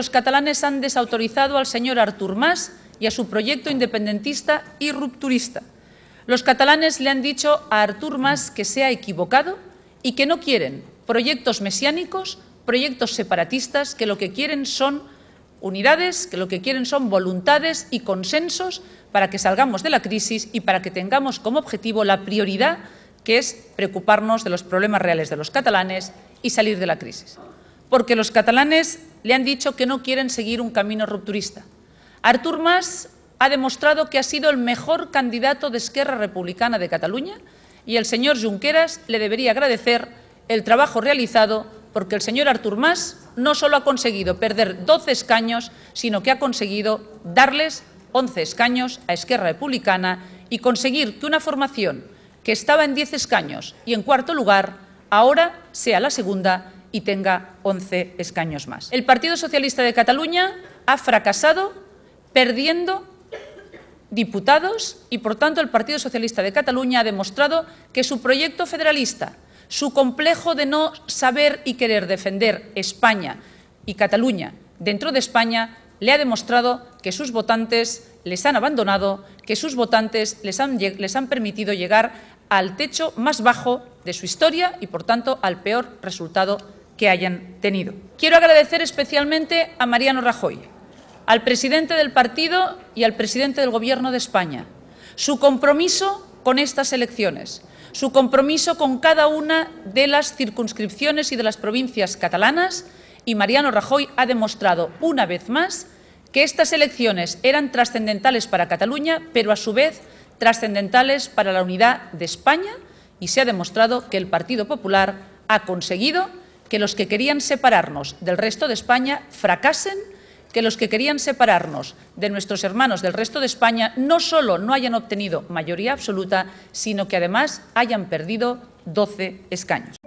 los catalanes han desautorizado al señor Artur Mas y a su proyecto independentista y rupturista. Los catalanes le han dicho a Artur Mas que se ha equivocado y que no quieren proyectos mesiánicos, proyectos separatistas, que lo que quieren son unidades, que lo que quieren son voluntades y consensos para que salgamos de la crisis y para que tengamos como objetivo la prioridad que es preocuparnos de los problemas reales de los catalanes y salir de la crisis. Porque los catalanes le han dicho que no quieren seguir un camino rupturista. Artur Mas ha demostrado que ha sido el mejor candidato de Esquerra Republicana de Cataluña y el señor Junqueras le debería agradecer el trabajo realizado porque el señor Artur Mas no solo ha conseguido perder 12 escaños, sino que ha conseguido darles 11 escaños a Esquerra Republicana y conseguir que una formación que estaba en 10 escaños y en cuarto lugar ahora sea la segunda y tenga 11 escaños más. El Partido Socialista de Cataluña ha fracasado perdiendo diputados y, por tanto, el Partido Socialista de Cataluña ha demostrado que su proyecto federalista, su complejo de no saber y querer defender España y Cataluña dentro de España, le ha demostrado que sus votantes les han abandonado, que sus votantes les han, les han permitido llegar al techo más bajo de su historia y, por tanto, al peor resultado que hayan tenido. Quiero agradecer especialmente a Mariano Rajoy, al presidente del partido y al presidente del Gobierno de España, su compromiso con estas elecciones, su compromiso con cada una de las circunscripciones y de las provincias catalanas y Mariano Rajoy ha demostrado una vez más que estas elecciones eran trascendentales para Cataluña, pero a su vez trascendentales para la unidad de España y se ha demostrado que el Partido Popular ha conseguido que los que querían separarnos del resto de España fracasen, que los que querían separarnos de nuestros hermanos del resto de España no solo no hayan obtenido mayoría absoluta, sino que además hayan perdido 12 escaños.